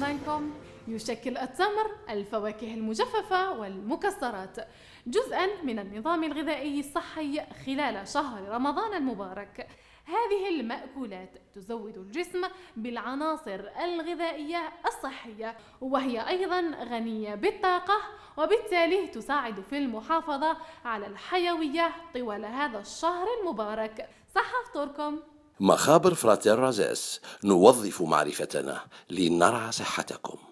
بانكوم يشكل التمر الفواكه المجففة والمكسرات جزءا من النظام الغذائي الصحي خلال شهر رمضان المبارك هذه المأكولات تزود الجسم بالعناصر الغذائية الصحية وهي أيضا غنية بالطاقة وبالتالي تساعد في المحافظة على الحيوية طوال هذا الشهر المبارك صح فطوركم مخابر فراتير رازاس نوظف معرفتنا لنرعى صحتكم